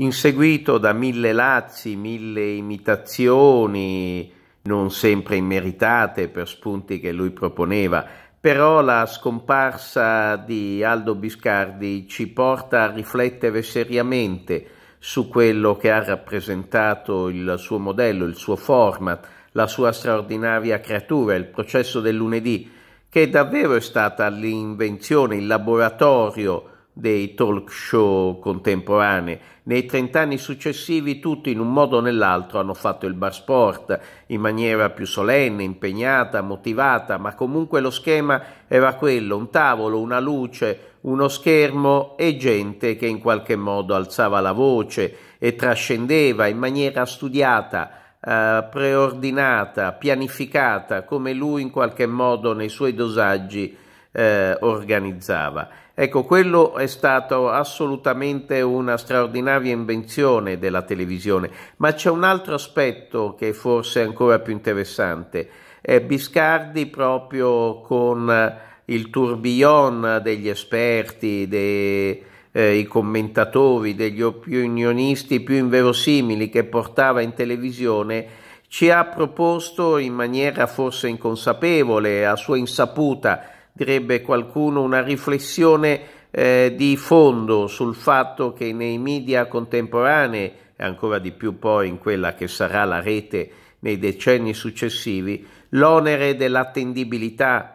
inseguito da mille lazzi, mille imitazioni, non sempre immeritate per spunti che lui proponeva, però la scomparsa di Aldo Biscardi ci porta a riflettere seriamente su quello che ha rappresentato il suo modello, il suo format, la sua straordinaria creatura, il processo del lunedì, che davvero è stata l'invenzione, il laboratorio dei talk show contemporanei. Nei trent'anni successivi tutti in un modo o nell'altro hanno fatto il bar sport in maniera più solenne, impegnata, motivata, ma comunque lo schema era quello, un tavolo, una luce, uno schermo e gente che in qualche modo alzava la voce e trascendeva in maniera studiata, eh, preordinata, pianificata, come lui in qualche modo nei suoi dosaggi eh, organizzava. Ecco, quello è stato assolutamente una straordinaria invenzione della televisione, ma c'è un altro aspetto che forse è ancora più interessante. Eh, Biscardi proprio con eh, il tourbillon degli esperti, dei eh, commentatori, degli opinionisti più inverosimili che portava in televisione, ci ha proposto in maniera forse inconsapevole, a sua insaputa, direbbe qualcuno, una riflessione eh, di fondo sul fatto che nei media contemporanei, e ancora di più poi in quella che sarà la rete nei decenni successivi, l'onere dell'attendibilità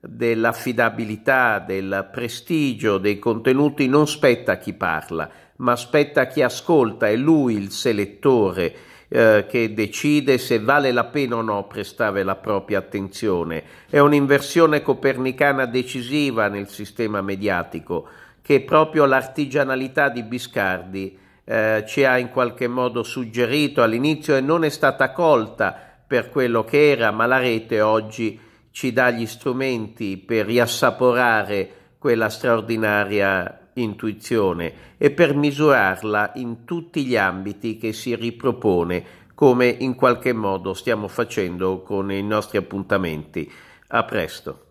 dell'affidabilità, del prestigio, dei contenuti non spetta a chi parla, ma spetta a chi ascolta, è lui il selettore eh, che decide se vale la pena o no prestare la propria attenzione. È un'inversione copernicana decisiva nel sistema mediatico che proprio l'artigianalità di Biscardi eh, ci ha in qualche modo suggerito all'inizio e non è stata colta per quello che era, ma la rete oggi ci dà gli strumenti per riassaporare quella straordinaria intuizione e per misurarla in tutti gli ambiti che si ripropone, come in qualche modo stiamo facendo con i nostri appuntamenti. A presto.